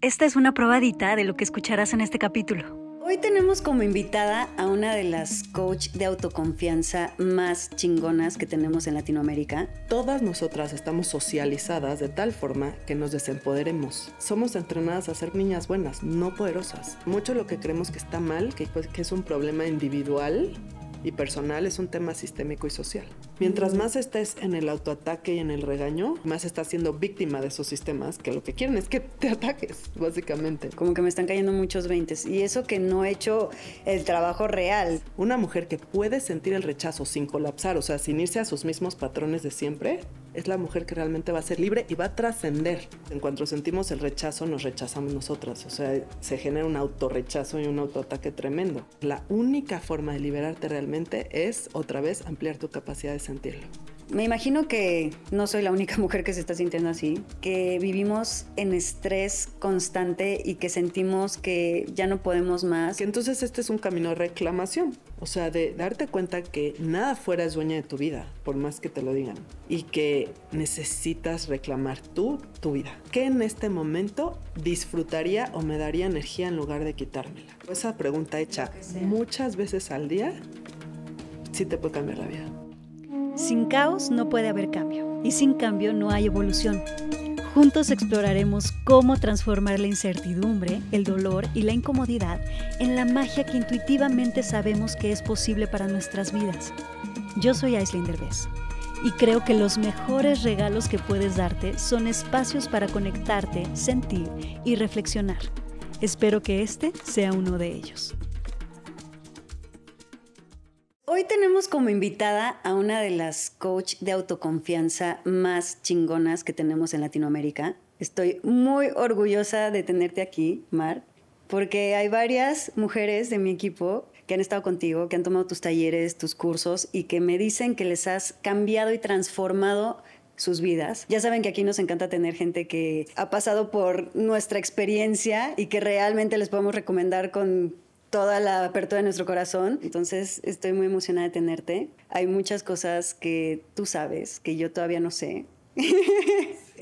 Esta es una probadita de lo que escucharás en este capítulo. Hoy tenemos como invitada a una de las coach de autoconfianza más chingonas que tenemos en Latinoamérica. Todas nosotras estamos socializadas de tal forma que nos desempoderemos. Somos entrenadas a ser niñas buenas, no poderosas. Mucho lo que creemos que está mal, que, pues, que es un problema individual y personal, es un tema sistémico y social. Mientras más estés en el autoataque y en el regaño, más estás siendo víctima de esos sistemas que lo que quieren es que te ataques, básicamente. Como que me están cayendo muchos veintes. Y eso que no he hecho el trabajo real. Una mujer que puede sentir el rechazo sin colapsar, o sea, sin irse a sus mismos patrones de siempre, es la mujer que realmente va a ser libre y va a trascender. En cuanto sentimos el rechazo, nos rechazamos nosotras. O sea, se genera un autorrechazo y un autoataque tremendo. La única forma de liberarte realmente es, otra vez, ampliar tu capacidad de me imagino que no soy la única mujer que se está sintiendo así, que vivimos en estrés constante y que sentimos que ya no podemos más. Que entonces este es un camino de reclamación, o sea, de darte cuenta que nada fuera es dueña de tu vida, por más que te lo digan, y que necesitas reclamar tú tu vida. ¿Qué en este momento disfrutaría o me daría energía en lugar de quitármela? Esa pregunta hecha muchas veces al día sí te puede cambiar la vida. Sin caos no puede haber cambio y sin cambio no hay evolución. Juntos exploraremos cómo transformar la incertidumbre, el dolor y la incomodidad en la magia que intuitivamente sabemos que es posible para nuestras vidas. Yo soy Aislinn Derbez y creo que los mejores regalos que puedes darte son espacios para conectarte, sentir y reflexionar. Espero que este sea uno de ellos. Hoy tenemos como invitada a una de las coach de autoconfianza más chingonas que tenemos en Latinoamérica. Estoy muy orgullosa de tenerte aquí, Mar, porque hay varias mujeres de mi equipo que han estado contigo, que han tomado tus talleres, tus cursos y que me dicen que les has cambiado y transformado sus vidas. Ya saben que aquí nos encanta tener gente que ha pasado por nuestra experiencia y que realmente les podemos recomendar con toda la apertura de nuestro corazón. Entonces estoy muy emocionada de tenerte. Hay muchas cosas que tú sabes, que yo todavía no sé.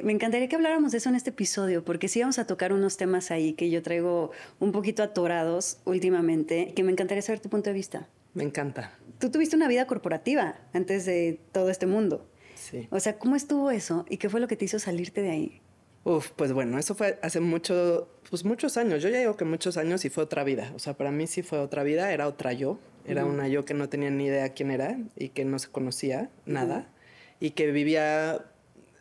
Me encantaría que habláramos de eso en este episodio, porque sí vamos a tocar unos temas ahí que yo traigo un poquito atorados últimamente, que me encantaría saber tu punto de vista. Me encanta. Tú tuviste una vida corporativa antes de todo este mundo. Sí. O sea, ¿cómo estuvo eso y qué fue lo que te hizo salirte de ahí? Uf, pues bueno, eso fue hace mucho, pues muchos años. Yo ya digo que muchos años y fue otra vida. O sea, para mí sí fue otra vida, era otra yo. Era una yo que no tenía ni idea quién era y que no se conocía nada y que vivía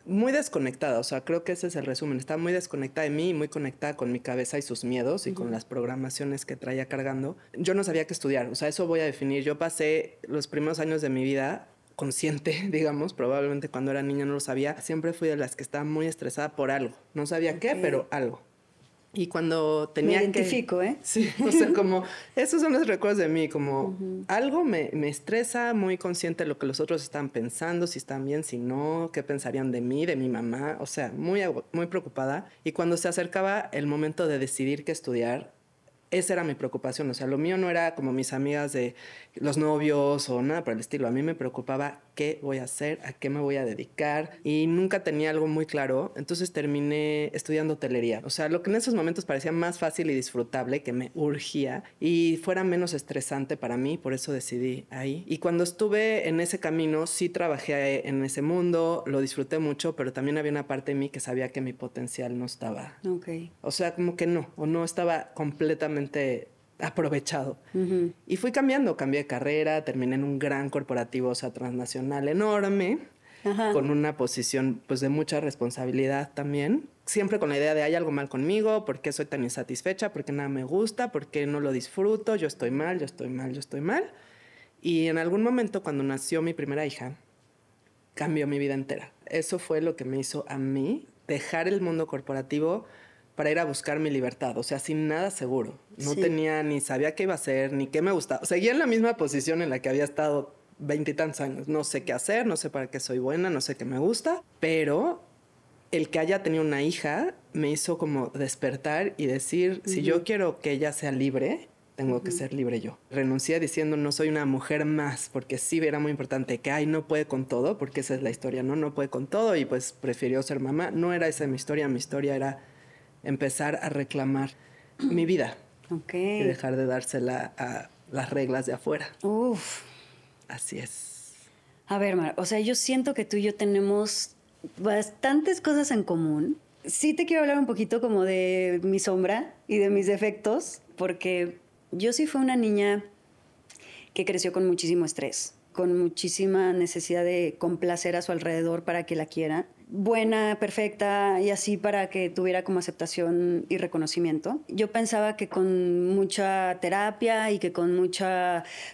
muy desconectada. O sea, creo que ese es el resumen. Estaba muy desconectada de mí y muy conectada con mi cabeza y sus miedos y con las programaciones que traía cargando. Yo no sabía qué estudiar. O sea, eso voy a definir. Yo pasé los primeros años de mi vida consciente, digamos, probablemente cuando era niña no lo sabía, siempre fui de las que estaba muy estresada por algo. No sabía qué, pero algo. Y cuando tenía me identifico, ¿eh? Sí, o sea, como esos son los recuerdos de mí, como algo me, me, estresa, muy consciente de lo que los otros están pensando, si están bien, si no, qué pensarían de mí, de mi mamá, o sea, muy, muy preocupada. Y cuando se acercaba el momento de decidir qué estudiar, esa era mi preocupación. O sea, lo mío no era como mis amigas de los novios o nada por el estilo. A mí me preocupaba qué voy a hacer, a qué me voy a dedicar y nunca tenía algo muy claro. Entonces terminé estudiando hotelería. O sea, lo que en esos momentos parecía más fácil y disfrutable, que me urgía y fuera menos estresante para mí. Por eso decidí ahí. Y cuando estuve en ese camino, sí trabajé en ese mundo, lo disfruté mucho, pero también había una parte de mí que sabía que mi potencial no estaba. Ok. O sea, como que no, o no estaba completamente aprovechado. Y fui cambiando, cambié de carrera, terminé en un gran corporativo, o sea, transnacional enorme, con una posición pues de mucha responsabilidad también, siempre con la idea de hay algo mal conmigo, porque soy tan insatisfecha, porque nada me gusta, porque no lo disfruto, yo estoy mal, yo estoy mal, yo estoy mal. Y en algún momento cuando nació mi primera hija, cambió mi vida entera. Eso fue lo que me hizo a mí dejar el mundo corporativo, para ir a buscar mi libertad, o sea, sin nada seguro. No tenía ni sabía qué iba a hacer, ni qué me gustaba. Seguía en la misma posición en la que había estado tantos años. No sé qué hacer, no sé para qué soy buena, no sé qué me gusta, pero el que haya tenido una hija me hizo como despertar y decir, si yo quiero que ella sea libre, tengo que ser libre yo. Renuncié diciendo, no soy una mujer más, porque sí era muy importante que, ay, no puede con todo, porque esa es la historia, ¿no? No puede con todo y pues prefirió ser mamá. No era esa mi historia, mi historia era empezar a reclamar mi vida. Okay. Y dejar de dársela a las reglas de afuera. Uf. Así es. A ver, Mar, o sea, yo siento que tú y yo tenemos bastantes cosas en común. Sí te quiero hablar un poquito como de mi sombra y de mis defectos, porque yo sí fui una niña que creció con muchísimo estrés, con muchísima necesidad de complacer a su alrededor para que la quiera buena, perfecta y así para que tuviera como aceptación y reconocimiento. Yo pensaba que con mucha terapia y que con mucho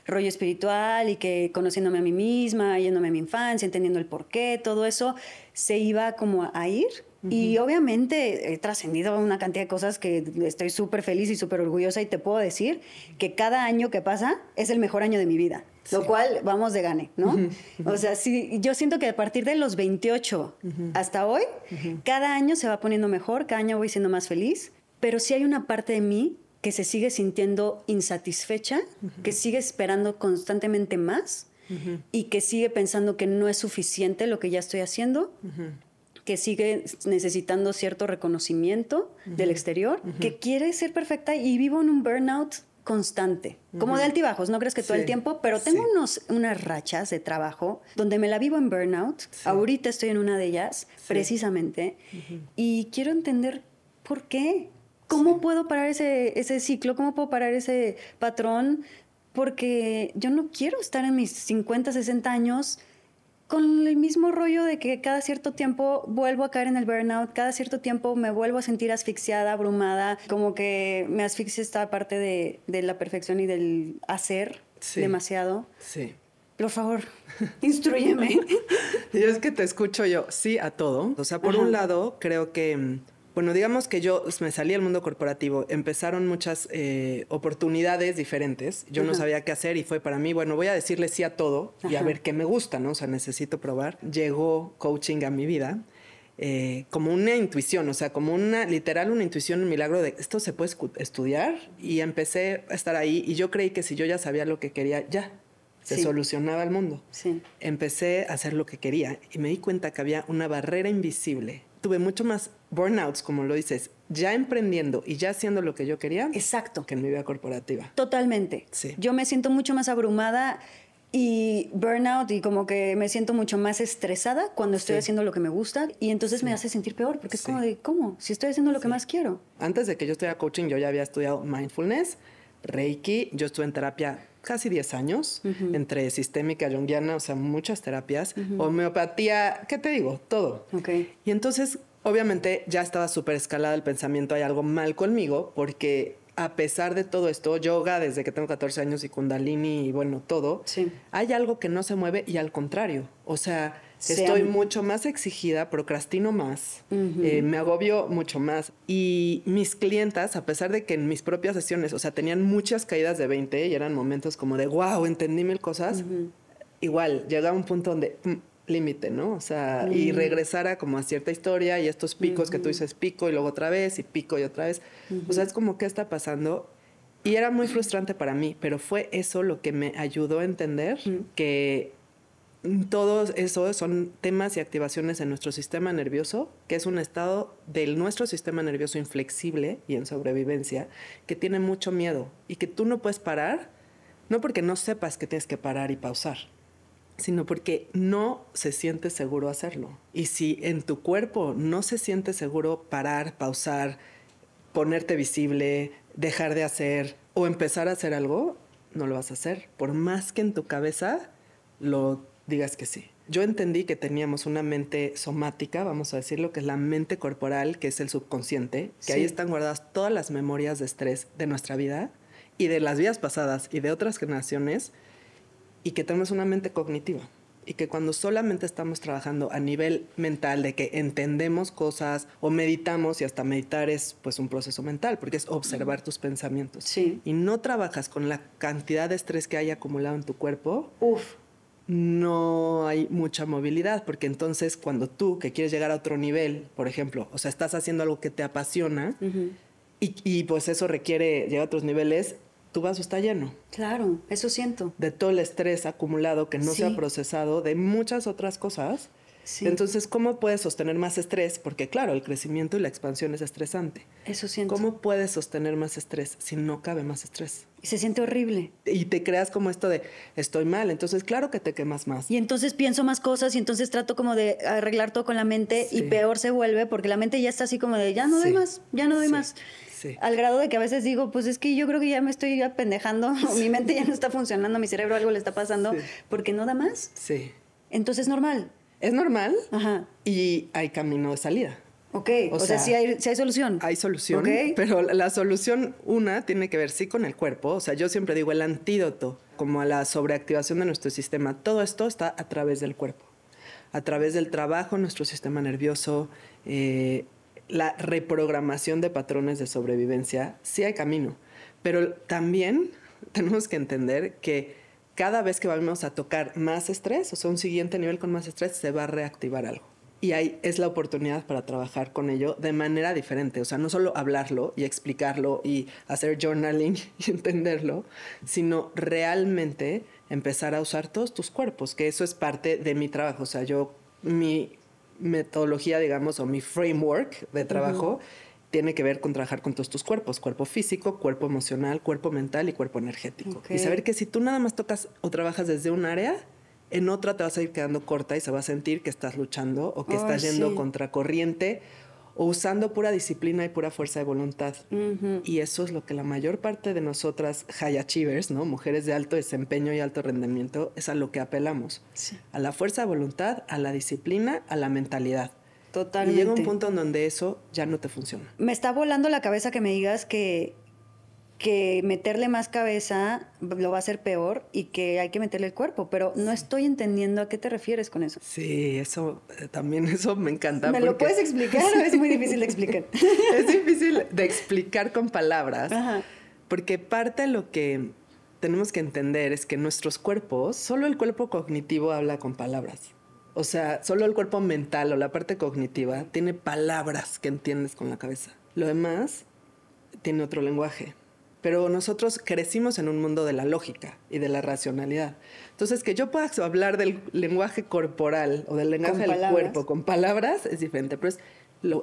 rollo espiritual y que conociéndome a mí misma, yéndome a mi infancia, entendiendo el porqué, todo eso, se iba como a ir. Y obviamente he trascendido una cantidad de cosas que estoy súper feliz y súper orgullosa y te puedo decir que cada año que pasa es el mejor año de mi vida. Lo cual vamos de gane, ¿no? O sea, sí, yo siento que a partir de los 28 hasta hoy, cada año se va poniendo mejor, cada año voy siendo más feliz, pero sí hay una parte de mí que se sigue sintiendo insatisfecha, que sigue esperando constantemente más y que sigue pensando que no es suficiente lo que ya estoy haciendo, que sigue necesitando cierto reconocimiento del exterior, que quiere ser perfecta y vivo en un burnout constante, como de altibajos, no crees que todo el tiempo, pero tengo unas rachas de trabajo donde me la vivo en burnout, ahorita estoy en una de ellas, precisamente, y quiero entender por qué, cómo puedo parar ese, ese ciclo, cómo puedo parar ese patrón, porque yo no quiero estar en mis 50, 60 años con el mismo rollo de que cada cierto tiempo vuelvo a caer en el burnout, cada cierto tiempo me vuelvo a sentir asfixiada, abrumada, como que me asfixia esta parte de, la perfección y del hacer demasiado. Sí. Por favor, instruyeme. Y es que te escucho yo, sí, a todo. O sea, por un lado, creo que mm, bueno, digamos que yo pues, me salí al mundo corporativo, empezaron muchas eh, oportunidades diferentes, yo no sabía qué hacer y fue para mí, bueno, voy a decirle sí a todo y a ver qué me gusta, ¿no? O sea, necesito probar. Llegó coaching a mi vida. Eh, como una intuición, o sea, como una, literal, una intuición, un milagro de esto se puede estudiar y empecé a estar ahí y yo creí que si yo ya sabía lo que quería, ya, se solucionaba el mundo. Sí. Empecé a hacer lo que quería y me di cuenta que había una barrera invisible. Tuve mucho más burnouts, como lo dices, ya emprendiendo y ya haciendo lo que yo quería. Exacto. Que en mi vida corporativa. Totalmente. Sí. Yo me siento mucho más abrumada y burnout y como que me siento mucho más estresada cuando estoy haciendo lo que me gusta y entonces me hace sentir peor porque es como de, ¿cómo? Si estoy haciendo lo que más quiero. Antes de que yo estuviera coaching, yo ya había estudiado mindfulness, reiki, yo estuve en terapia casi 10 años, entre sistémica, junguiana, o sea, muchas terapias, homeopatía, ¿qué te digo? Todo. Okay. Y entonces Obviamente ya estaba súper escalada el pensamiento, hay algo mal conmigo, porque a pesar de todo esto, yoga desde que tengo 14 años y kundalini y bueno, todo, hay algo que no se mueve y al contrario, o sea, estoy mucho más exigida, procrastino más, eh, me agobio mucho más. Y mis clientas, a pesar de que en mis propias sesiones, o sea, tenían muchas caídas de 20 y eran momentos como de, wow, entendí mil cosas, igual igual, llegaba un punto donde... Mm, límite, ¿no? O sea, y mm. regresar a como a cierta historia y estos picos que tú dices pico y luego otra vez y pico y otra vez. O sea, es como qué está pasando. Y era muy frustrante para mí, pero fue eso lo que me ayudó a entender que todos esos son temas y activaciones en nuestro sistema nervioso, que es un estado del nuestro sistema nervioso inflexible y en sobrevivencia, que tiene mucho miedo y que tú no puedes parar, no porque no sepas que tienes que parar y pausar, sino porque no se siente seguro hacerlo. Y si en tu cuerpo no se siente seguro parar, pausar, ponerte visible, dejar de hacer o empezar a hacer algo, no lo vas a hacer, por más que en tu cabeza lo digas que sí. Yo entendí que teníamos una mente somática, vamos a decirlo, que es la mente corporal, que es el subconsciente, que ahí están guardadas todas las memorias de estrés de nuestra vida y de las vidas pasadas y de otras generaciones y que tenemos una mente cognitiva y que cuando solamente estamos trabajando a nivel mental de que entendemos cosas o meditamos y hasta meditar es pues un proceso mental porque es observar tus pensamientos y no trabajas con la cantidad de estrés que hay acumulado en tu cuerpo no hay mucha movilidad porque entonces cuando tú que quieres llegar a otro nivel por ejemplo o sea estás haciendo algo que te apasiona y, y pues eso requiere llegar a otros niveles tu vaso está lleno. Claro, eso siento. De todo el estrés acumulado que no se ha procesado, de muchas otras cosas. Sí. Entonces, ¿cómo puedes sostener más estrés? Porque claro, el crecimiento y la expansión es estresante. Eso siento. ¿Cómo puedes sostener más estrés si no cabe más estrés? Y se siente horrible. Y te creas como esto de, estoy mal, entonces claro que te quemas más. Y entonces pienso más cosas y entonces trato como de arreglar todo con la mente y peor se vuelve porque la mente ya está así como de, ya no doy más, ya no doy más. Al grado de que a veces digo, pues es que yo creo que ya me estoy apendejando, mi mente ya no está funcionando, mi cerebro algo le está pasando, porque no da más. Sí. Entonces es normal. Es normal Ajá. y hay camino de salida. Ok, o, sea, si hay, solución. Hay solución, pero la solución, una, tiene que ver sí con el cuerpo. O sea, yo siempre digo el antídoto, como a la sobreactivación de nuestro sistema. Todo esto está a través del cuerpo, a través del trabajo, nuestro sistema nervioso, eh, la reprogramación de patrones de sobrevivencia, sí hay camino, pero también tenemos que entender que cada vez que vamos a tocar más estrés, o sea, un siguiente nivel con más estrés, se va a reactivar algo. Y ahí es la oportunidad para trabajar con ello de manera diferente. O sea, no solo hablarlo y explicarlo y hacer journaling y entenderlo, sino realmente empezar a usar todos tus cuerpos, que eso es parte de mi trabajo. O sea, yo, mi metodología, digamos, o mi framework de trabajo tiene que ver con trabajar con todos tus cuerpos, cuerpo físico, cuerpo emocional, cuerpo mental y cuerpo energético. Y saber que si tú nada más tocas o trabajas desde un área, en otra te vas a ir quedando corta y se va a sentir que estás luchando o que estás yendo contra contracorriente o usando pura disciplina y pura fuerza de voluntad. Y eso es lo que la mayor parte de nosotras high achievers, ¿no? mujeres de alto desempeño y alto rendimiento, es a lo que apelamos. A la fuerza de voluntad, a la disciplina, a la mentalidad. Totalmente. Y llega un punto en donde eso ya no te funciona. Me está volando la cabeza que me digas que que meterle más cabeza lo va a hacer peor y que hay que meterle el cuerpo, pero no estoy entendiendo a qué te refieres con eso. Sí, eso eh, también eso me encanta. ¿Me lo puedes explicar es muy difícil de explicar? es difícil de explicar con palabras, porque parte de lo que tenemos que entender es que nuestros cuerpos, solo el cuerpo cognitivo habla con palabras. O sea, solo el cuerpo mental o la parte cognitiva tiene palabras que entiendes con la cabeza. Lo demás tiene otro lenguaje pero nosotros crecimos en un mundo de la lógica y de la racionalidad. Entonces, que yo pueda hablar del lenguaje corporal o del lenguaje del cuerpo con palabras es diferente, pero es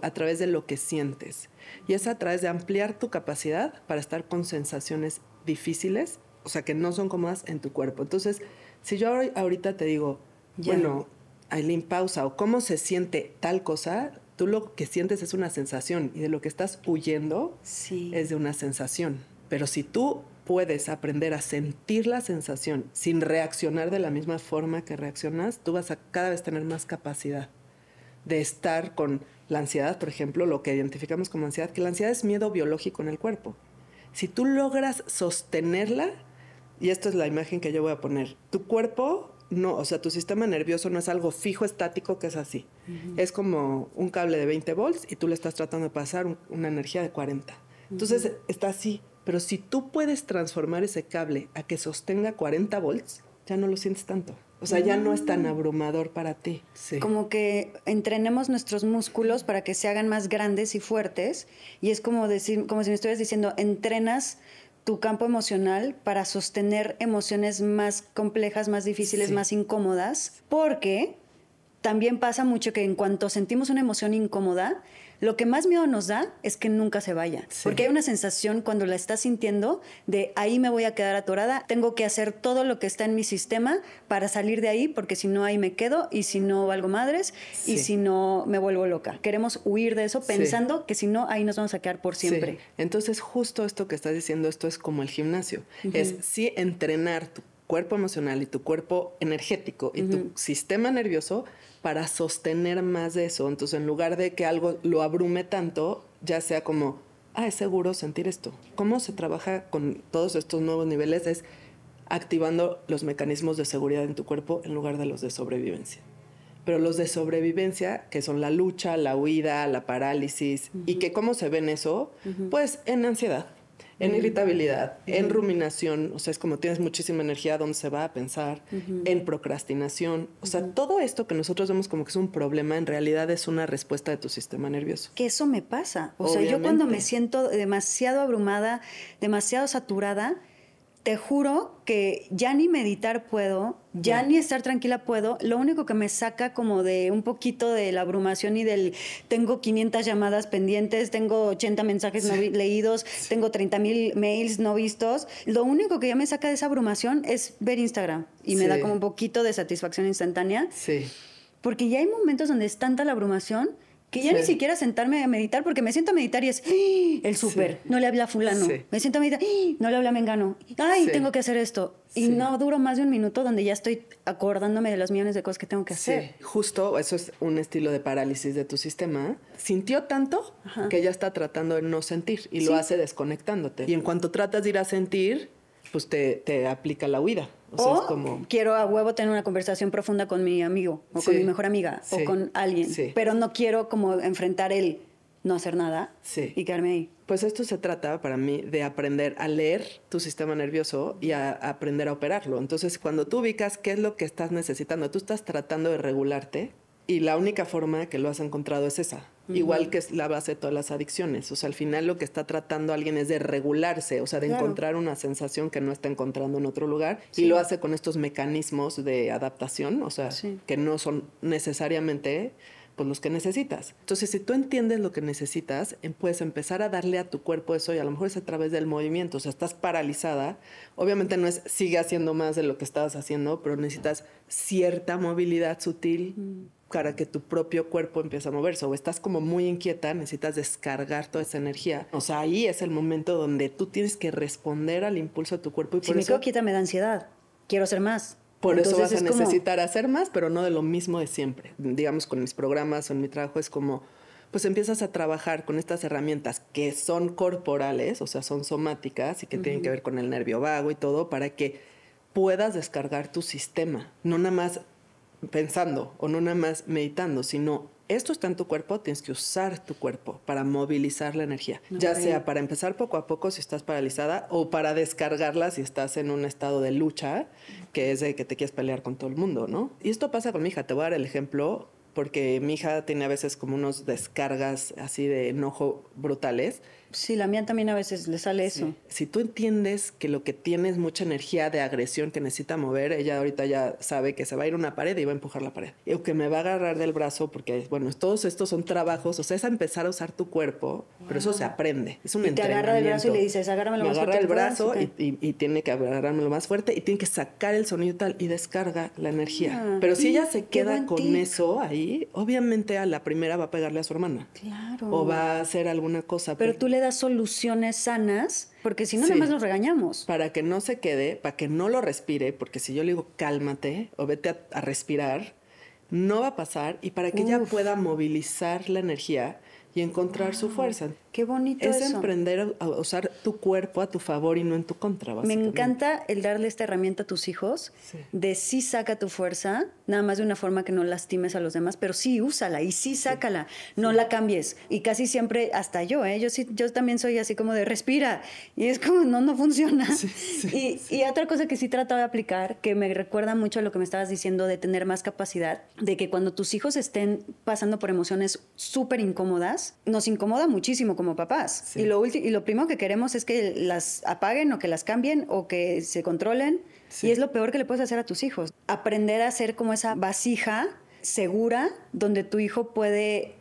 a través de lo que sientes. Y es a través de ampliar tu capacidad para estar con sensaciones difíciles, o sea, que no son cómodas en tu cuerpo. Entonces, si yo ahorita te digo, bueno, bueno, Aileen, pausa, o cómo se siente tal cosa, tú lo que sientes es una sensación y de lo que estás huyendo es de una sensación. Pero si tú puedes aprender a sentir la sensación sin reaccionar de la misma forma que reaccionas, tú vas a cada vez tener más capacidad de estar con la ansiedad, por ejemplo, lo que identificamos como ansiedad, que la ansiedad es miedo biológico en el cuerpo. Si tú logras sostenerla, y esto es la imagen que yo voy a poner, tu cuerpo no, o sea, tu sistema nervioso no es algo fijo, estático, que es así. Es como un cable de 20 volts y tú le estás tratando de pasar una energía de 40. Entonces está así, pero si tú puedes transformar ese cable a que sostenga 40 volts, ya no lo sientes tanto. O sea, ya no es tan mm. abrumador para ti. Como que entrenemos nuestros músculos para que se hagan más grandes y fuertes. Y es como, decir, como si me estuvieras diciendo, entrenas tu campo emocional para sostener emociones más complejas, más difíciles, más incómodas. Porque también pasa mucho que en cuanto sentimos una emoción incómoda, lo que más miedo nos da es que nunca se vaya, porque hay una sensación cuando la estás sintiendo de ahí me voy a quedar atorada, tengo que hacer todo lo que está en mi sistema para salir de ahí, porque si no ahí me quedo y si no valgo madres y si no me vuelvo loca. Queremos huir de eso pensando que si no ahí nos vamos a quedar por siempre. Entonces justo esto que estás diciendo, esto es como el gimnasio, es sí entrenar tu cuerpo emocional y tu cuerpo energético y tu sistema nervioso para sostener más de eso. Entonces, en lugar de que algo lo abrume tanto, ya sea como, ah, es seguro sentir esto. ¿Cómo se trabaja con todos estos nuevos niveles? Es activando los mecanismos de seguridad en tu cuerpo en lugar de los de sobrevivencia. Pero los de sobrevivencia, que son la lucha, la huida, la parálisis, y que cómo se ven eso, pues en ansiedad, en irritabilidad, en ruminación, o sea, es como tienes muchísima energía donde se va a pensar, en procrastinación, o sea, todo esto que nosotros vemos como que es un problema, en realidad es una respuesta de tu sistema nervioso. Que eso me pasa, o sea, yo cuando me siento demasiado abrumada, demasiado saturada, te juro que ya ni meditar puedo, ya ni estar tranquila puedo. Lo único que me saca como de un poquito de la abrumación y del tengo 500 llamadas pendientes, tengo 80 mensajes no leídos, tengo 30 mil mails no vistos. Lo único que ya me saca de esa abrumación es ver Instagram y me da como un poquito de satisfacción instantánea. Sí. Porque ya hay momentos donde es tanta la abrumación que ya ni siquiera sentarme a meditar, porque me siento a meditar y es ¡Ah! el súper, no le habla a fulano, me siento a meditar, ¡Ah! no le habla a Mengano, ay, tengo que hacer esto. Y no duro más de un minuto donde ya estoy acordándome de los millones de cosas que tengo que hacer. Justo, eso es un estilo de parálisis de tu sistema. Sintió tanto que ya está tratando de no sentir y lo hace desconectándote. Y en cuanto tratas de ir a sentir, pues te, te aplica la huida. O, quiero a huevo tener una conversación profunda con mi amigo o con mi mejor amiga o con alguien, pero no quiero como enfrentar él no hacer nada y quedarme ahí. Pues esto se trata para mí de aprender a leer tu sistema nervioso y a aprender a operarlo. Entonces, cuando tú ubicas qué es lo que estás necesitando, tú estás tratando de regularte y la única forma que lo has encontrado es esa. Igual que es la base de todas las adicciones. O sea, al final lo que está tratando alguien es de regularse, o sea, de encontrar una sensación que no está encontrando en otro lugar. Y lo hace con estos mecanismos de adaptación, o sea, que no son necesariamente pues, los que necesitas. Entonces, si tú entiendes lo que necesitas, em, puedes empezar a darle a tu cuerpo eso y a lo mejor es a través del movimiento. O sea, estás paralizada. Obviamente no es sigue haciendo más de lo que estabas haciendo, pero necesitas cierta movilidad sutil para que tu propio cuerpo empiece a moverse o estás como muy inquieta, necesitas descargar toda esa energía. O sea, ahí es el momento donde tú tienes que responder al impulso de tu cuerpo. Y por si me quedo quieta me da ansiedad, quiero hacer más. Por eso vas a necesitar hacer más, pero no de lo mismo de siempre. Digamos, con mis programas o en mi trabajo es como, pues empiezas a trabajar con estas herramientas que son corporales, o sea, son somáticas y que tienen que ver con el nervio vago y todo, para que puedas descargar tu sistema. No nada más pensando o no nada más meditando, sino esto está en tu cuerpo, tienes que usar tu cuerpo para movilizar la energía, ya sea para empezar poco a poco si estás paralizada o para descargarla si estás en un estado de lucha, que es de que te quieres pelear con todo el mundo, ¿no? Y esto pasa con mi hija, te voy a dar el ejemplo porque mi hija tiene a veces como unos descargas así de enojo brutales Sí, la mía también a veces le sale eso. Si tú entiendes que lo que tiene es mucha energía de agresión que necesita mover, ella ahorita ya sabe que se va a ir a una pared y va a empujar la pared. O que me va a agarrar del brazo porque, bueno, todos estos son trabajos, o sea, es empezar a usar tu cuerpo, pero eso se aprende. Es un y Te agarra del brazo y le dices, agárramelo lo más agarra el brazo y, tiene que lo más fuerte y tiene que sacar el sonido tal y descarga la energía. Ah, pero si ella se queda con eso ahí, obviamente a la primera va a pegarle a su hermana. Claro. O va a hacer alguna cosa. Pero tú le soluciones sanas, porque si no, nos regañamos. Para que no se quede, para que no lo respire, porque si yo le digo cálmate o vete a, respirar, no va a pasar y para que ella pueda movilizar la energía y encontrar su fuerza. Qué bonito es emprender a usar tu cuerpo a tu favor y no en tu contra. Me encanta el darle esta herramienta a tus hijos de sí saca tu fuerza, nada más de una forma que no lastimes a los demás, pero sí úsala y sí sácala, no la cambies. Y casi siempre, hasta yo, ¿eh? yo sí, yo también soy así como de respira y es como no, no funciona. y, otra cosa que sí trataba de aplicar que me recuerda mucho a lo que me estabas diciendo de tener más capacidad, de que cuando tus hijos estén pasando por emociones súper incómodas, nos incomoda muchísimo como papás. Y, lo y lo primero que queremos es que las apaguen o que las cambien o que se controlen. Y es lo peor que le puedes hacer a tus hijos. Aprender a ser como esa vasija segura donde tu hijo puede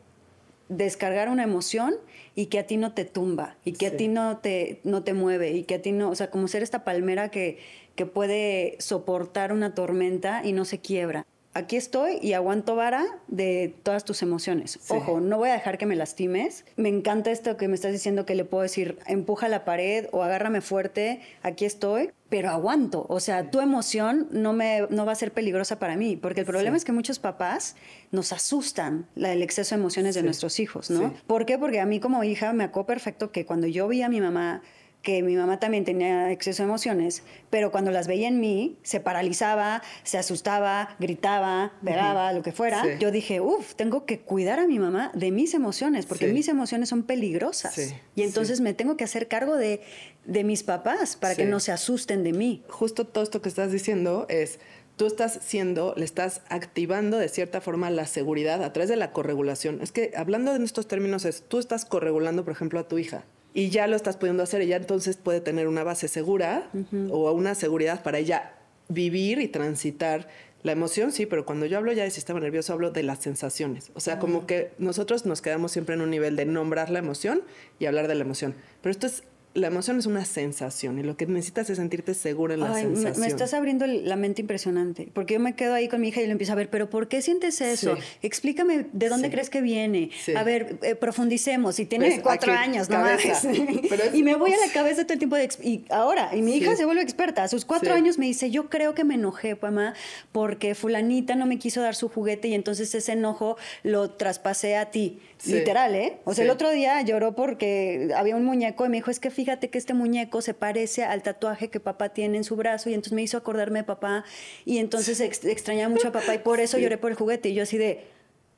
descargar una emoción y que a ti no te tumba y que a ti no te, no te mueve y que a ti no, o sea, como ser esta palmera que, que puede soportar una tormenta y no se quiebra aquí estoy y aguanto vara de todas tus emociones. Ojo, no voy a dejar que me lastimes. Me encanta esto que me estás diciendo que le puedo decir, empuja la pared o agárrame fuerte, aquí estoy, pero aguanto. O sea, tu emoción no, me, va a ser peligrosa para mí, porque el problema es que muchos papás nos asustan el exceso de emociones de nuestros hijos, ¿no? ¿Por qué? Porque a mí como hija me acó perfecto que cuando yo vi a mi mamá que mi mamá también tenía exceso de emociones, pero cuando las veía en mí, se paralizaba, se asustaba, gritaba, pegaba, lo que fuera. Yo dije, uff, tengo que cuidar a mi mamá de mis emociones, porque mis emociones son peligrosas. Y entonces me tengo que hacer cargo de, de mis papás para que no se asusten de mí. Justo todo esto que estás diciendo es tú estás siendo, le estás activando de cierta forma la seguridad a través de la corregulación. Es que hablando en estos términos es, tú estás corregulando, por ejemplo, a tu hija y ya lo estás pudiendo hacer, ella entonces puede tener una base segura o una seguridad para ella vivir y transitar la emoción, sí, pero cuando yo hablo ya de sistema nervioso hablo de las sensaciones. O sea, como que nosotros nos quedamos siempre en un nivel de nombrar la emoción y hablar de la emoción. Pero esto es la emoción es una sensación y lo que necesitas es sentirte seguro en la sensación. Me, estás abriendo la mente impresionante, porque yo me quedo ahí con mi hija y le empiezo a ver, pero ¿por qué sientes eso? Explícame de dónde crees que viene. A ver, eh, profundicemos. Si tienes cuatro años, no Y me voy a la cabeza todo el tiempo de... Y ahora, y mi hija se vuelve experta. A sus cuatro años me dice, yo creo que me enojé, mamá, porque fulanita no me quiso dar su juguete y entonces ese enojo lo traspasé a ti. Literal, ¿eh? O sea, el otro día lloró porque había un muñeco y me dijo, es que fíjate, fíjate que este muñeco se parece al tatuaje que papá tiene en su brazo y entonces me hizo acordarme de papá y entonces extrañaba mucho a papá y por eso lloré por el juguete y yo así de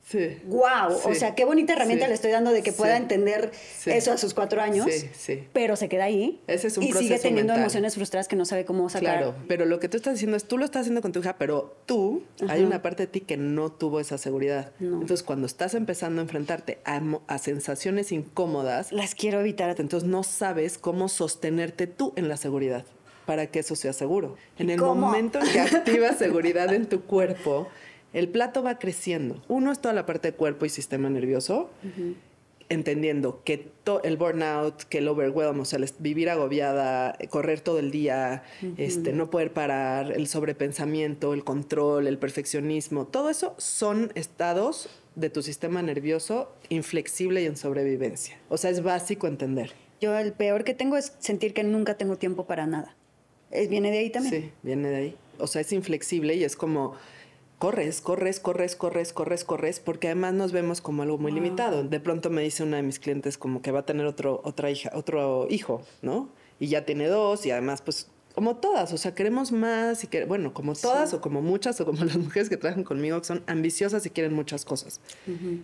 Sí. ¡Wow! o sea, qué bonita herramienta le estoy dando de que pueda entender eso a sus cuatro años. Pero se queda ahí. Ese es un y sigue teniendo emociones frustradas que no sabe cómo sacar. Claro, pero lo que tú estás diciendo es tú lo estás haciendo con tu hija, pero tú, hay una parte de ti que no tuvo esa seguridad. Entonces, cuando estás empezando a enfrentarte a, sensaciones incómodas. Las quiero evitar. Entonces, no sabes cómo sostenerte tú en la seguridad para que eso sea seguro. En el momento en que activas seguridad en tu cuerpo el plato va creciendo. Uno es toda la parte de cuerpo y sistema nervioso, entendiendo que el burnout, que el overwhelm, o sea, vivir agobiada, correr todo el día, este, no poder parar, el sobrepensamiento, el control, el perfeccionismo, todo eso son estados de tu sistema nervioso inflexible y en sobrevivencia. O sea, es básico entender. Yo el peor que tengo es sentir que nunca tengo tiempo para nada. ¿Viene de ahí también? Sí, viene de ahí. O sea, es inflexible y es como corres, corres, corres, corres, corres, corres, porque además nos vemos como algo muy limitado. De pronto me dice una de mis clientes como que va a tener otro, otra hija, otro hijo, ¿no? Y ya tiene dos y además pues como todas, o sea, queremos más y que, bueno, como todas o como muchas o como las mujeres que trabajan conmigo son ambiciosas y quieren muchas cosas.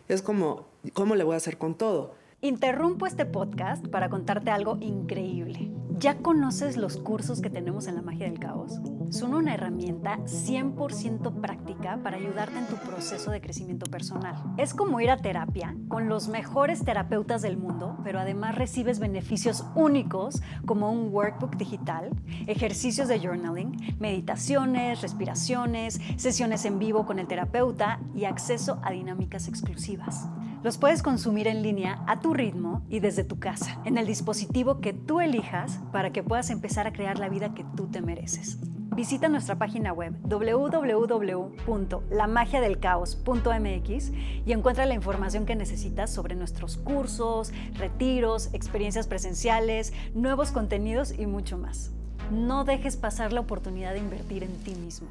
Es como, ¿cómo le voy a hacer con todo? Interrumpo este podcast para contarte algo increíble. ¿Ya conoces los cursos que tenemos en la magia del caos? son una herramienta 100% práctica para ayudarte en tu proceso de crecimiento personal. Es como ir a terapia con los mejores terapeutas del mundo, pero además recibes beneficios únicos como un workbook digital, ejercicios de journaling, meditaciones, respiraciones, sesiones en vivo con el terapeuta y acceso a dinámicas exclusivas. Los puedes consumir en línea a tu ritmo y desde tu casa, en el dispositivo que tú elijas para que puedas empezar a crear la vida que tú te mereces visita nuestra página web www.lamagiadelcaos.mx y encuentra la información que necesitas sobre nuestros cursos, retiros, experiencias presenciales, nuevos contenidos y mucho más. No dejes pasar la oportunidad de invertir en ti mismo.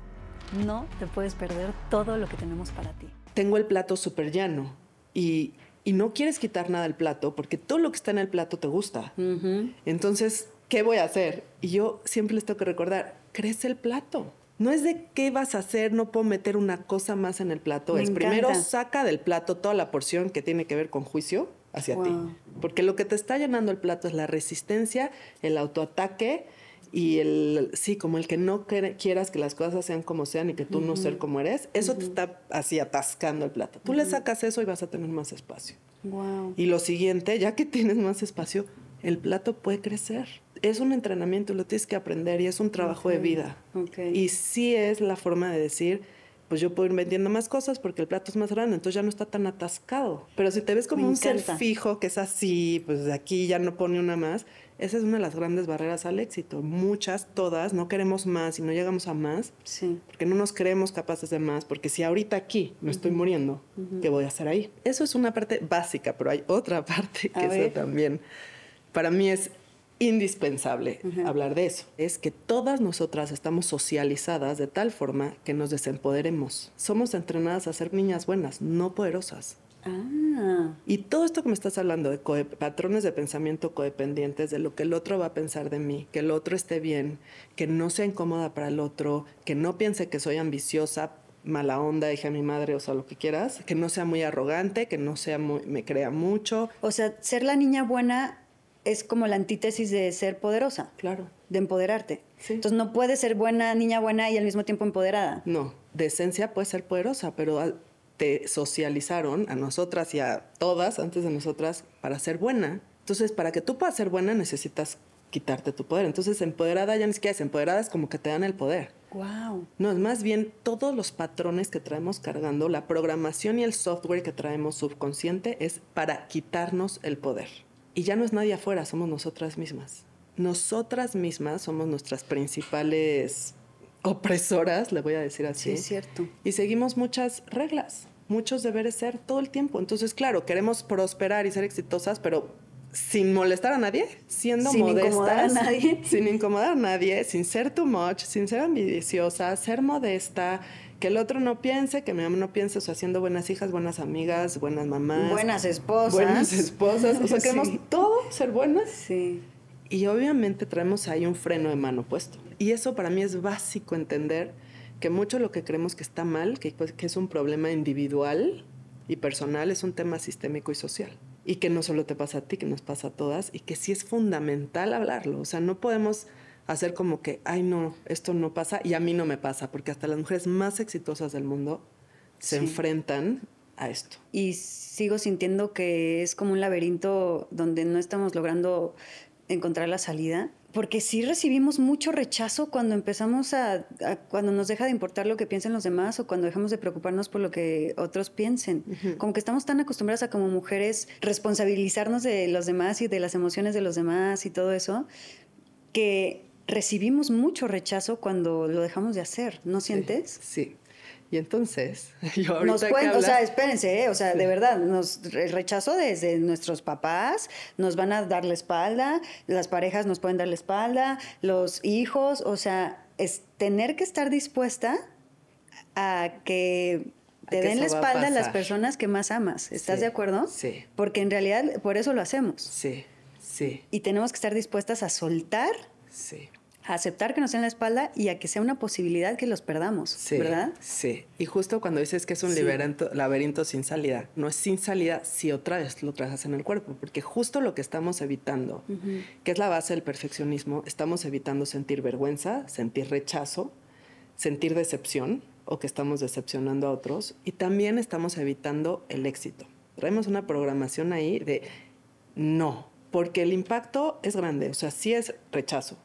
No te puedes perder todo lo que tenemos para ti. Tengo el plato súper llano y, no quieres quitar nada del plato porque todo lo que está en el plato te gusta. Entonces, ¿qué voy a hacer? Y yo siempre les tengo que recordar, crece el plato. No es de qué vas a hacer, no puedo meter una cosa más en el plato. es primero saca del plato toda la porción que tiene que ver con juicio hacia ti. Porque lo que te está llenando el plato es la resistencia, el autoataque y el, sí, como el que no quieras que las cosas sean como sean y que tú no ser como eres. Eso te está así atascando el plato. Tú le sacas eso y vas a tener más espacio. Y lo siguiente, ya que tienes más espacio, el plato puede crecer es un entrenamiento, lo tienes que aprender y es un trabajo de vida. Y sí es la forma de decir, pues yo puedo ir vendiendo más cosas porque el plato es más grande, entonces ya no está tan atascado. Pero si te ves como un ser fijo que es así, pues de aquí ya no pone una más, esa es una de las grandes barreras al éxito. Muchas, todas, no queremos más y no llegamos a más sí. porque no nos creemos capaces de más, porque si ahorita aquí me estoy muriendo, ¿qué voy a hacer ahí? Eso es una parte básica, pero hay otra parte que eso también para mí es indispensable hablar de eso. Es que todas nosotras estamos socializadas de tal forma que nos desempoderemos. Somos entrenadas a ser niñas buenas, no poderosas. Ah. Y todo esto que me estás hablando de patrones de pensamiento codependientes, de lo que el otro va a pensar de mí, que el otro esté bien, que no sea incómoda para el otro, que no piense que soy ambiciosa, mala onda, dije a mi madre, o sea, lo que quieras, que no sea muy arrogante, que no sea muy, me crea mucho. O sea, ser la niña buena es como la antítesis de ser poderosa. Claro. De empoderarte. Entonces no puedes ser buena, niña buena y al mismo tiempo empoderada. No, de esencia puedes ser poderosa, pero te socializaron a nosotras y a todas antes de nosotras para ser buena. Entonces, para que tú puedas ser buena necesitas quitarte tu poder. Entonces, empoderada ya ni siquiera es empoderada, es como que te dan el poder. Wow. No, es más bien todos los patrones que traemos cargando, la programación y el software que traemos subconsciente es para quitarnos el poder. Y ya no es nadie afuera, somos nosotras mismas. Nosotras mismas somos nuestras principales opresoras, le voy a decir así. Sí, es cierto. Y seguimos muchas reglas, muchos deberes ser todo el tiempo. Entonces, claro, queremos prosperar y ser exitosas, pero sin molestar a nadie, siendo sin incomodar a nadie. sin incomodar a nadie, sin ser too much, sin ser ambiciosa, ser modesta, que el otro no piense, que mi mamá no piense, o sea, haciendo buenas hijas, buenas amigas, buenas mamás. Buenas esposas. Buenas esposas. O sea, queremos todo ser buenas. Sí. Y obviamente traemos ahí un freno de mano puesto. Y eso para mí es básico entender que mucho lo que creemos que está mal, que, pues, que es un problema individual y personal, es un tema sistémico y social. Y que no solo te pasa a ti, que nos pasa a todas, y que sí es fundamental hablarlo. O sea, no podemos hacer como que, ay no, esto no pasa y a mí no me pasa, porque hasta las mujeres más exitosas del mundo se enfrentan a esto. Y sigo sintiendo que es como un laberinto donde no estamos logrando encontrar la salida, porque sí recibimos mucho rechazo cuando empezamos a, cuando nos deja de importar lo que piensen los demás o cuando dejamos de preocuparnos por lo que otros piensen. Como que estamos tan acostumbradas a como mujeres responsabilizarnos de los demás y de las emociones de los demás y todo eso, que recibimos mucho rechazo cuando lo dejamos de hacer, ¿no sientes? Sí. Y entonces, yo nos o sea, espérense, ¿eh? o sea, de verdad, nos el rechazo desde nuestros papás, nos van a dar la espalda, las parejas nos pueden dar la espalda, los hijos, o sea, es tener que estar dispuesta a que te den la espalda a, las personas que más amas. ¿Estás de acuerdo? Sí. Porque en realidad por eso lo hacemos. Sí, sí. Y tenemos que estar dispuestas a soltar sí aceptar que nos den la espalda y a que sea una posibilidad que los perdamos, ¿verdad? Sí, y justo cuando dices que es un laberinto sin salida, no es sin salida si otra vez lo trazas en el cuerpo, porque justo lo que estamos evitando, que es la base del perfeccionismo, estamos evitando sentir vergüenza, sentir rechazo, sentir decepción o que estamos decepcionando a otros y también estamos evitando el éxito. Traemos una programación ahí de no, porque el impacto es grande, o sea, sí es rechazo,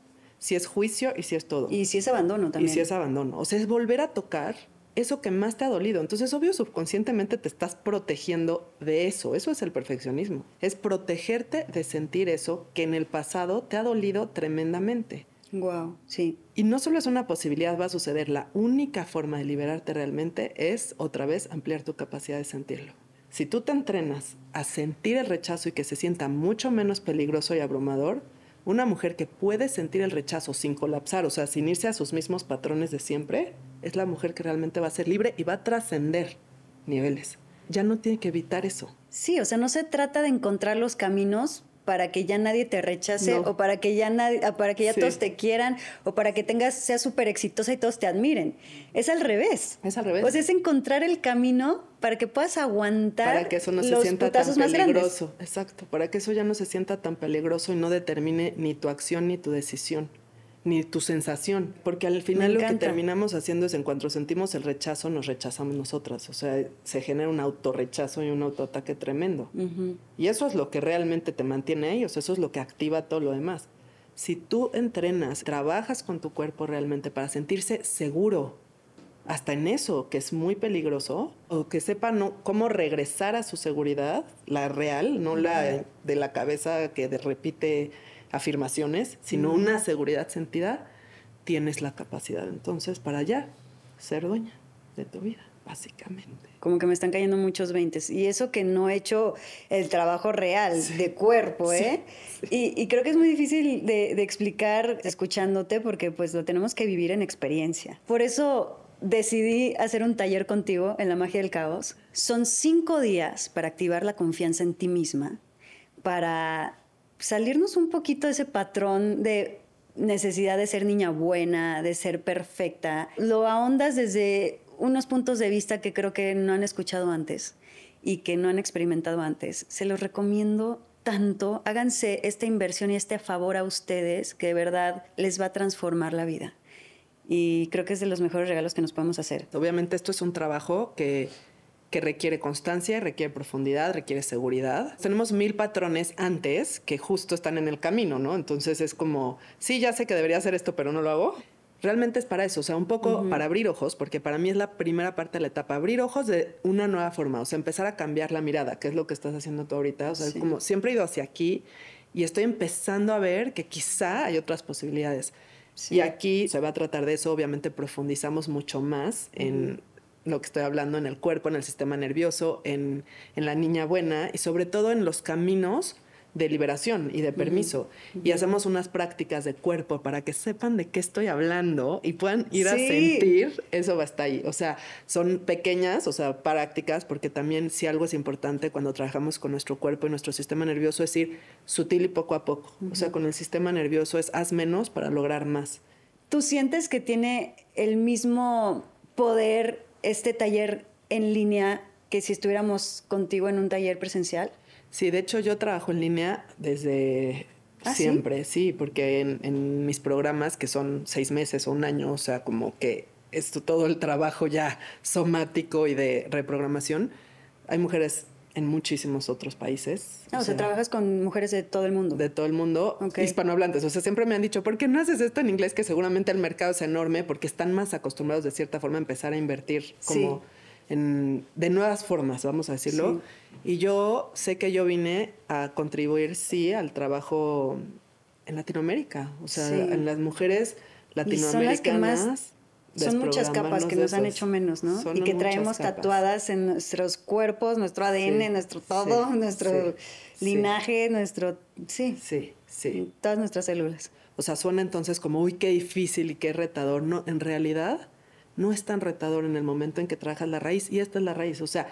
si es juicio y si es todo. Y si es abandono también. Y si es abandono. O sea, es volver a tocar eso que más te ha dolido. Entonces, obvio, subconscientemente te estás protegiendo de eso. Eso es el perfeccionismo. Es protegerte de sentir eso que en el pasado te ha dolido tremendamente. Wow, sí. Y no solo es una posibilidad, va a suceder. La única forma de liberarte realmente es otra vez ampliar tu capacidad de sentirlo. Si tú te entrenas a sentir el rechazo y que se sienta mucho menos peligroso y abrumador, una mujer que puede sentir el rechazo sin colapsar, o sea, sin irse a sus mismos patrones de siempre, es la mujer que realmente va a ser libre y va a trascender niveles. Ya no tiene que evitar eso. Sí, o sea, no se trata de encontrar los caminos para que ya nadie te rechace o para que ya nadie, ah, para que ya todos te quieran o para que tengas sea súper exitosa y todos te admiren. Es al revés. Es al revés. es encontrar el camino para que puedas aguantar para que eso no se sienta tan peligroso. Exacto, para que eso ya no se sienta tan peligroso y no determine ni tu acción ni tu decisión ni tu sensación, porque al final lo que terminamos haciendo es en cuanto sentimos el rechazo, nos rechazamos nosotras, o sea, se genera un autorrechazo y un autoataque tremendo. Y eso es lo que realmente te mantiene a ellos, eso es lo que activa todo lo demás. Si tú entrenas, trabajas con tu cuerpo realmente para sentirse seguro, hasta en eso, que es muy peligroso, o que sepa no, cómo regresar a su seguridad, la real, no la de la cabeza que de repite afirmaciones, sino una seguridad sentida, tienes la capacidad entonces para ya ser dueña de tu vida, básicamente. Como que me están cayendo muchos veintes. Y eso que no he hecho el trabajo real de cuerpo, ¿eh? Y, creo que es muy difícil de, de explicar escuchándote porque pues lo tenemos que vivir en experiencia. Por eso decidí hacer un taller contigo en la magia del caos. Son cinco días para activar la confianza en ti misma, para salirnos un poquito de ese patrón de necesidad de ser niña buena, de ser perfecta, lo ahondas desde unos puntos de vista que creo que no han escuchado antes y que no han experimentado antes. Se los recomiendo tanto, háganse esta inversión y este favor a ustedes que de verdad les va a transformar la vida. Y creo que es de los mejores regalos que nos podemos hacer. Obviamente esto es un trabajo que que requiere constancia, requiere profundidad, requiere seguridad. Tenemos mil patrones antes que justo están en el camino, ¿no? Entonces es como, sí, ya sé que debería hacer esto, pero no lo hago realmente es para eso, o sea, un poco para abrir ojos, porque para mí es la primera parte de la etapa, abrir ojos de una nueva forma, o sea, empezar a cambiar la mirada, que es lo que estás haciendo tú ahorita, o sea, como siempre he ido hacia aquí y estoy empezando a ver que quizá hay otras posibilidades. Y aquí se va a tratar de eso, obviamente profundizamos mucho más en lo que estoy hablando en el cuerpo, en el sistema nervioso, en, en la niña buena y sobre todo en los caminos de liberación y de permiso. Y hacemos unas prácticas de cuerpo para que sepan de qué estoy hablando y puedan ir a sentir. Eso va hasta ahí. O sea, son pequeñas, o sea, prácticas, porque también si algo es importante cuando trabajamos con nuestro cuerpo y nuestro sistema nervioso es ir sutil y poco a poco. O sea, con el sistema nervioso es haz menos para lograr más. ¿Tú sientes que tiene el mismo poder este taller en línea que si estuviéramos contigo en un taller presencial? Sí, de hecho yo trabajo en línea desde ah, siempre, ¿sí? porque en, en mis programas que son seis meses o un año, o sea, como que es todo el trabajo ya somático y de reprogramación, hay mujeres en muchísimos otros países. Ah, o, sea, trabajas con mujeres de todo el mundo. De todo el mundo, hispanohablantes. O sea, siempre me han dicho, ¿por qué no haces esto en inglés? Que seguramente el mercado es enorme porque están más acostumbrados de cierta forma a empezar a invertir como en, de nuevas formas, vamos a decirlo. Y yo sé que yo vine a contribuir, sí, al trabajo en Latinoamérica. O sea, en las mujeres latinoamericanas. que más son muchas capas que nos han hecho menos, ¿no? y que traemos tatuadas en nuestros cuerpos, nuestro ADN, nuestro todo, nuestro linaje, nuestro... Sí. Sí, sí. Todas nuestras células. O sea, suena entonces como, uy, qué difícil y qué retador. No, en realidad no es tan retador en el momento en que trabajas la raíz y esta es la raíz. O sea,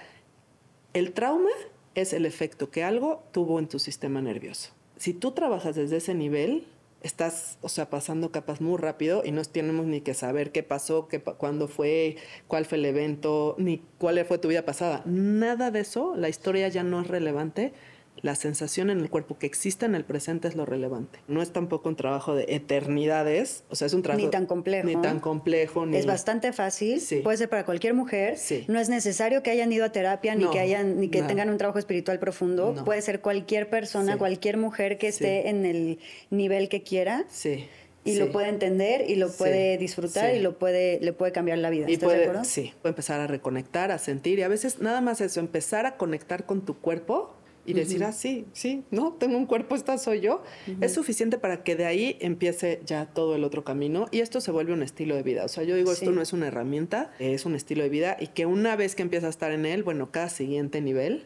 el trauma es el efecto que algo tuvo en tu sistema nervioso. Si tú trabajas desde ese nivel, estás, o sea, pasando capas muy rápido y no tenemos ni que saber qué pasó, cuándo fue, cuál fue el evento, ni cuál fue tu vida pasada. Nada de eso, la historia ya no es relevante la sensación en el cuerpo que exista en el presente es lo relevante. No es tampoco un trabajo de eternidades, o sea, es un trabajo... Ni tan complejo. Ni tan complejo. Es bastante fácil, puede ser para cualquier mujer. No es necesario que hayan ido a terapia, ni que, hayan, ni que tengan un trabajo espiritual profundo. Puede ser cualquier persona, cualquier mujer que esté en el nivel que quiera. Sí y lo puede entender y lo puede disfrutar y lo puede le puede cambiar la vida. Y de acuerdo? Sí, puede empezar a reconectar, a sentir y a veces nada más eso, empezar a conectar con tu cuerpo y decir, así ah, sí, sí, no, tengo un cuerpo, esta soy yo, es suficiente para que de ahí empiece ya todo el otro camino y esto se vuelve un estilo de vida. O sea, yo digo, esto no es una herramienta, es un estilo de vida y que una vez que empiezas a estar en él, bueno, cada siguiente nivel,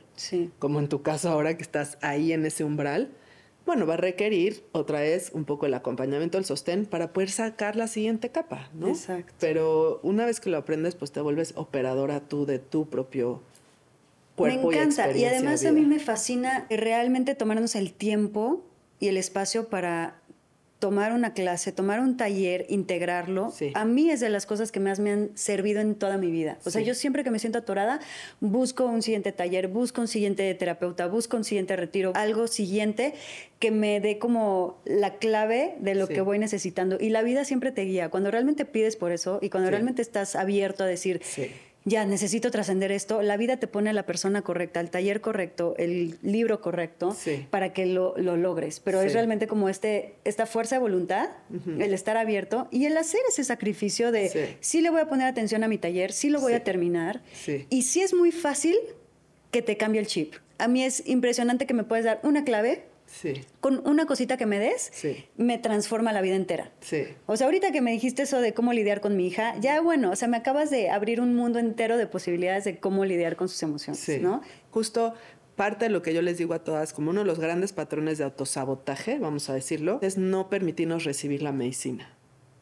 como en tu caso ahora que estás ahí en ese umbral, bueno, va a requerir otra vez un poco el acompañamiento, el sostén para poder sacar la siguiente capa, ¿no? Exacto. Pero una vez que lo aprendes, pues te vuelves operadora tú de tu propio me encanta. y además a mí me fascina realmente tomarnos el tiempo y el espacio para tomar una clase, tomar un taller, integrarlo, a mí es de las cosas que más me han servido en toda mi vida. O sea, yo siempre que me siento atorada, busco un siguiente taller, busco un siguiente terapeuta, busco un siguiente retiro, algo siguiente que me dé como la clave de lo que voy necesitando. Y la vida siempre te guía. Cuando realmente pides por eso y cuando realmente estás abierto a decir ya necesito trascender esto, la vida te pone a la persona correcta, el taller correcto, el libro correcto, para que lo, logres. Pero es realmente como este, esta fuerza de voluntad, el estar abierto y el hacer ese sacrificio de sí. le voy a poner atención a mi taller, sí lo voy a terminar. Y sí es muy fácil que te cambie el chip. A mí es impresionante que me puedas dar una clave con una cosita que me des, me transforma la vida entera. Sí. O sea, ahorita que me dijiste eso de cómo lidiar con mi hija, ya bueno, o sea, me acabas de abrir un mundo entero de posibilidades de cómo lidiar con sus emociones, ¿no? Justo parte de lo que yo les digo a todas, como uno de los grandes patrones de autosabotaje, vamos a decirlo, es no permitirnos recibir la medicina.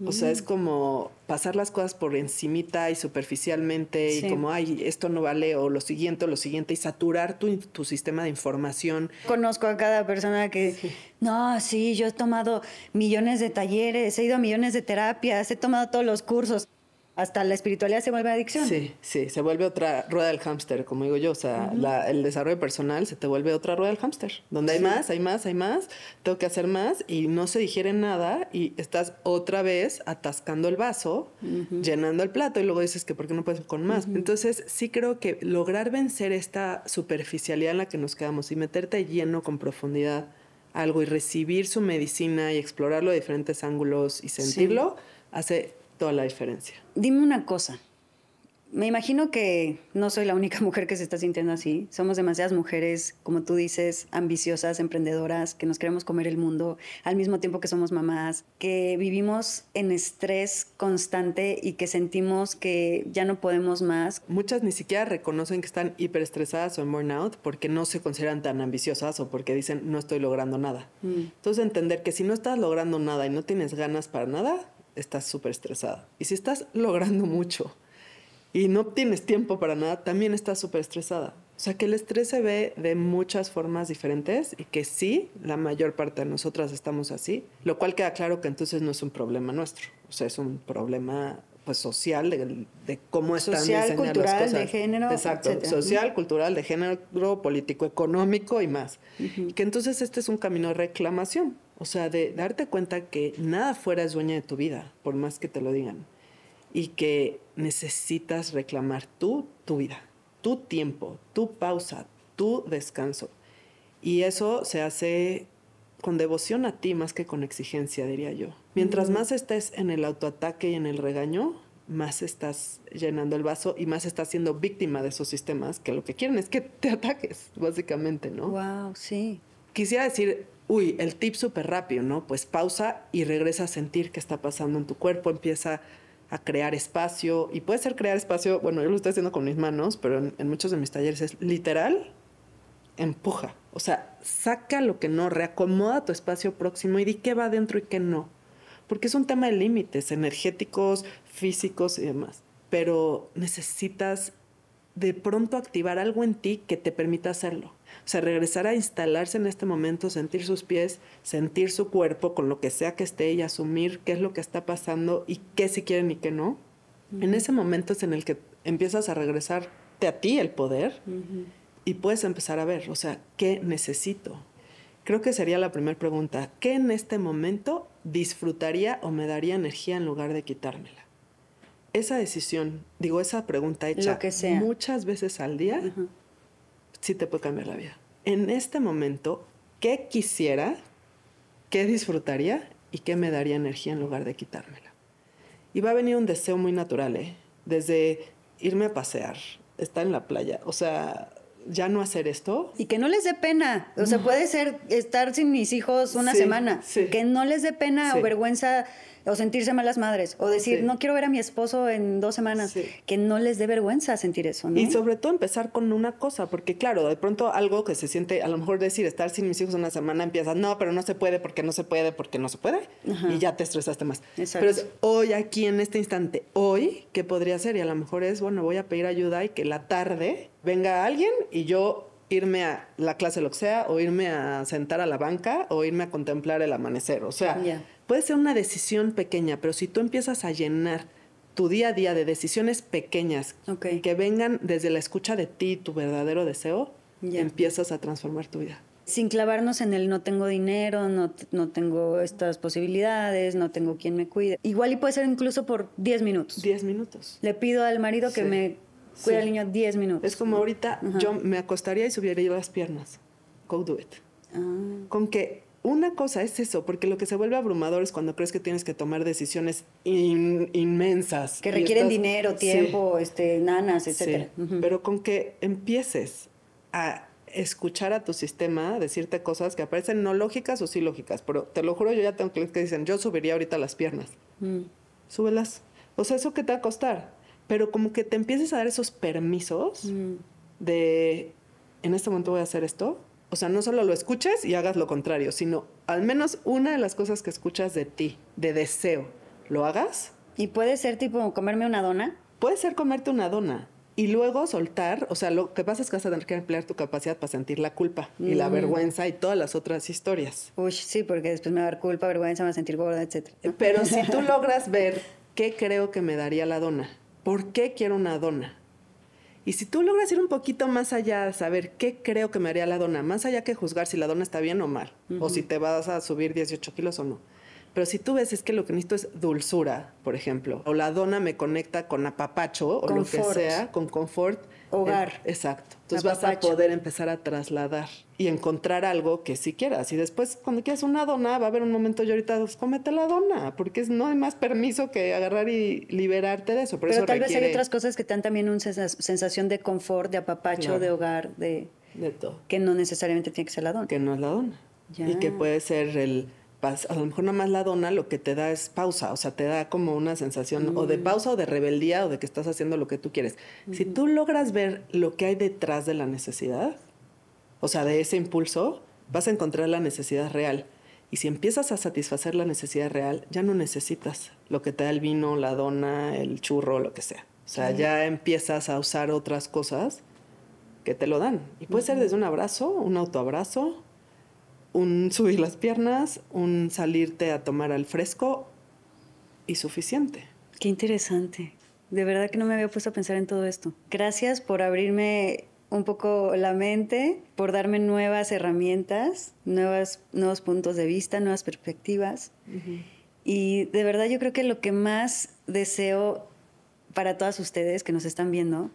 O sea, es mm. como pasar las cosas por encimita y superficialmente y como, ay, esto no vale o lo siguiente o lo siguiente y saturar tu, sistema de información. Conozco a cada persona que, no, sí, yo he tomado millones de talleres, he ido a millones de terapias, he tomado todos los cursos hasta la espiritualidad se vuelve adicción. Sí, sí, se vuelve otra rueda del hámster, como digo yo. O sea, el desarrollo personal se te vuelve otra rueda del hámster, donde hay más, hay más, hay más, tengo que hacer más y no se digiere nada y estás otra vez atascando el vaso, llenando el plato y luego dices que por qué no puedes con más. Entonces, sí creo que lograr vencer esta superficialidad en la que nos quedamos y meterte lleno con profundidad algo y recibir su medicina y explorarlo de diferentes ángulos y sentirlo, hace toda la diferencia. Dime una cosa. Me imagino que no soy la única mujer que se está sintiendo así. Somos demasiadas mujeres, como tú dices, ambiciosas, emprendedoras, que nos queremos comer el mundo al mismo tiempo que somos mamás, que vivimos en estrés constante y que sentimos que ya no podemos más. Muchas ni siquiera reconocen que están hiperestresadas o en burnout porque no se consideran tan ambiciosas o porque dicen no estoy logrando nada. Mm. Entonces entender que si no estás logrando nada y no tienes ganas para nada, estás súper estresada. Y si estás logrando mucho y no tienes tiempo para nada, también estás súper estresada. O sea, que el estrés se ve de muchas formas diferentes y que sí, la mayor parte de nosotras estamos así, lo cual queda claro que entonces no es un problema nuestro, o sea, es un problema pues social de, cómo están social, cultural, de género, Exacto, social, cultural, de género, político, económico y más. Y que entonces este es un camino de reclamación o sea, de darte cuenta que nada fuera es dueña de tu vida, por más que te lo digan. Y que necesitas reclamar tú tu vida, tu tiempo, tu pausa, tu descanso. Y eso se hace con devoción a ti más que con exigencia, diría yo. Mientras más estés en el autoataque y en el regaño, más estás llenando el vaso y más estás siendo víctima de esos sistemas que lo que quieren es que te ataques, básicamente, ¿no? Wow, sí. Quisiera decir uy, el tip súper rápido, ¿no? Pues pausa y regresa a sentir qué está pasando en tu cuerpo, empieza a crear espacio y puede ser crear espacio, bueno, yo lo estoy haciendo con mis manos, pero en, muchos de mis talleres es literal, empuja, o sea, saca lo que no, reacomoda tu espacio próximo y di qué va adentro y qué no, porque es un tema de límites energéticos, físicos y demás, pero necesitas de pronto activar algo en ti que te permita hacerlo. O sea, regresar a instalarse en este momento, sentir sus pies, sentir su cuerpo con lo que sea que esté y asumir qué es lo que está pasando y qué si quieren y qué no. En ese momento es en el que empiezas a regresarte a ti el poder y puedes empezar a ver, o sea, ¿qué necesito? Creo que sería la primera pregunta. ¿Qué en este momento disfrutaría o me daría energía en lugar de quitármela? Esa decisión, digo, esa pregunta hecha muchas veces al día sí te puede cambiar la vida. En este momento, ¿qué quisiera? ¿Qué disfrutaría? ¿Y qué me daría energía en lugar de quitármela? Y va a venir un deseo muy natural, ¿eh? Desde irme a pasear, estar en la playa, o sea, ya no hacer esto. Y que no les dé pena. O sea, puede ser estar sin mis hijos una semana. Que no les dé pena o vergüenza o sentirse malas madres, o decir, no quiero ver a mi esposo en dos semanas, que no les dé vergüenza sentir eso. ¿no? Y sobre todo empezar con una cosa, porque claro, de pronto algo que se siente, a lo mejor decir, estar sin mis hijos una semana, empieza, no, pero no se puede, porque no se puede, porque no se puede, y ya te estresaste más. Pero hoy, aquí, en este instante, hoy, ¿qué podría ser? Y a lo mejor es, bueno, voy a pedir ayuda y que la tarde venga alguien y yo irme a la clase lo que sea, o irme a sentar a la banca, o irme a contemplar el amanecer. O sea, Puede ser una decisión pequeña, pero si tú empiezas a llenar tu día a día de decisiones pequeñas que vengan desde la escucha de ti, tu verdadero deseo, empiezas a transformar tu vida. Sin clavarnos en el no tengo dinero, no, no tengo estas posibilidades, no tengo quien me cuide. Igual y puede ser incluso por 10 minutos. 10 minutos. Le pido al marido que me cuide al niño 10 minutos. Es como ahorita yo me acostaría y subiría las piernas. Go do it. Ah. Con que una cosa es eso, porque lo que se vuelve abrumador es cuando crees que tienes que tomar decisiones inmensas. Que requieren dinero, tiempo, este, nanas, etc. Pero con que empieces a escuchar a tu sistema decirte cosas que aparecen no lógicas o sí lógicas, pero te lo juro, yo ya tengo clientes que dicen, yo subiría ahorita las piernas. Mm. Súbelas. O sea, ¿eso qué te va a costar? Pero como que te empieces a dar esos permisos mm. de, en este momento voy a hacer esto, o sea, no solo lo escuches y hagas lo contrario, sino al menos una de las cosas que escuchas de ti, de deseo, lo hagas. ¿Y puede ser tipo comerme una dona? Puede ser comerte una dona y luego soltar, o sea, lo que pasa es que vas a tener que emplear tu capacidad para sentir la culpa y la mm. vergüenza y todas las otras historias. Uy, sí, porque después me va a dar culpa, vergüenza, me va a sentir gorda, etc. Eh, pero si tú logras ver qué creo que me daría la dona, por qué quiero una dona, y si tú logras ir un poquito más allá, saber qué creo que me haría la dona, más allá que juzgar si la dona está bien o mal, o si te vas a subir 18 kilos o no. Pero si tú ves es que lo que necesito es dulzura, por ejemplo, o la dona me conecta con apapacho o lo que sea, con confort, Hogar. Em, exacto. Entonces vas a poder empezar a trasladar y encontrar algo que si quieras. Y después, cuando quieras una dona, va a haber un momento, yo ahorita, pues cómete la dona, porque no hay más permiso que agarrar y liberarte de eso. Pero tal vez hay otras cosas que te dan también una sensación de confort, de apapacho, de hogar, de... De todo. Que no necesariamente tiene que ser la dona. Que no es la dona. Y que puede ser el a lo mejor nada más la dona lo que te da es pausa, o sea, te da como una sensación o de mm. pausa o de rebeldía o de que estás haciendo lo que tú quieres. Si tú logras ver lo que hay detrás de la necesidad, o sea, de ese impulso, vas a encontrar la necesidad real. Y si empiezas a satisfacer la necesidad real, ya no necesitas lo que te da el vino, la dona, el churro, lo que sea. O sea, ya empiezas a usar otras cosas que te lo dan. Y puede ser desde un abrazo, un autoabrazo, un subir las piernas, un salirte a tomar al fresco y suficiente. Qué interesante. De verdad que no me había puesto a pensar en todo esto. Gracias por abrirme un poco la mente, por darme nuevas herramientas, nuevos puntos de vista, nuevas perspectivas. Y de verdad yo creo que lo que más deseo para todas ustedes que nos están viendo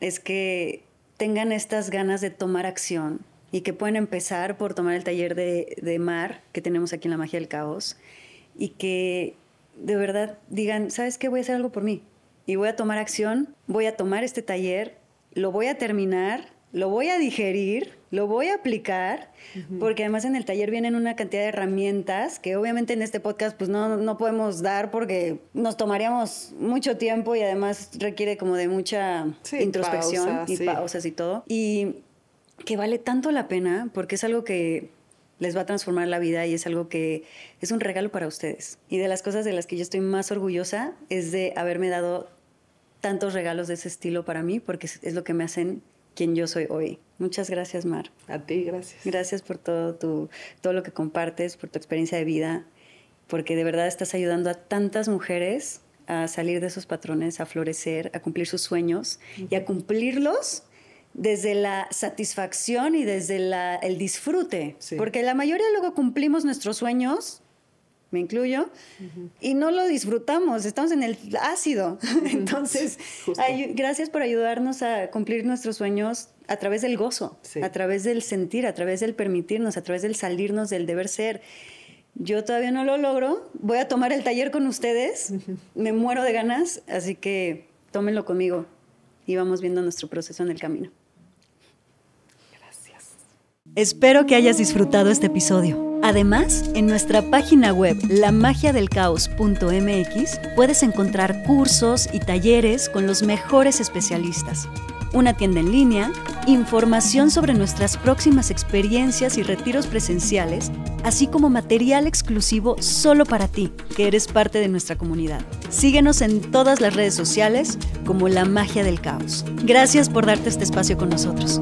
es que tengan estas ganas de tomar acción, y que pueden empezar por tomar el taller de, mar que tenemos aquí en la magia del caos y que de verdad digan, ¿sabes qué? Voy a hacer algo por mí y voy a tomar acción, voy a tomar este taller, lo voy a terminar, lo voy a digerir, lo voy a aplicar, porque además en el taller vienen una cantidad de herramientas que obviamente en este podcast pues no, no podemos dar porque nos tomaríamos mucho tiempo y además requiere como de mucha introspección y pausas y todo. Y que vale tanto la pena porque es algo que les va a transformar la vida y es algo que es un regalo para ustedes. Y de las cosas de las que yo estoy más orgullosa es de haberme dado tantos regalos de ese estilo para mí porque es lo que me hacen quien yo soy hoy. Muchas gracias, Mar. A ti, gracias. Gracias por todo, tu, todo lo que compartes, por tu experiencia de vida, porque de verdad estás ayudando a tantas mujeres a salir de sus patrones, a florecer, a cumplir sus sueños y a cumplirlos desde la satisfacción y desde el disfrute. Porque la mayoría luego cumplimos nuestros sueños, me incluyo, y no lo disfrutamos, estamos en el ácido. Entonces, gracias por ayudarnos a cumplir nuestros sueños a través del gozo, a través del sentir, a través del permitirnos, a través del salirnos del deber ser. Yo todavía no lo logro, voy a tomar el taller con ustedes, me muero de ganas, así que tómenlo conmigo y vamos viendo nuestro proceso en el camino. Espero que hayas disfrutado este episodio. Además, en nuestra página web lamagiadelcaos.mx puedes encontrar cursos y talleres con los mejores especialistas, una tienda en línea, información sobre nuestras próximas experiencias y retiros presenciales, así como material exclusivo solo para ti, que eres parte de nuestra comunidad. Síguenos en todas las redes sociales como La Magia del Caos. Gracias por darte este espacio con nosotros.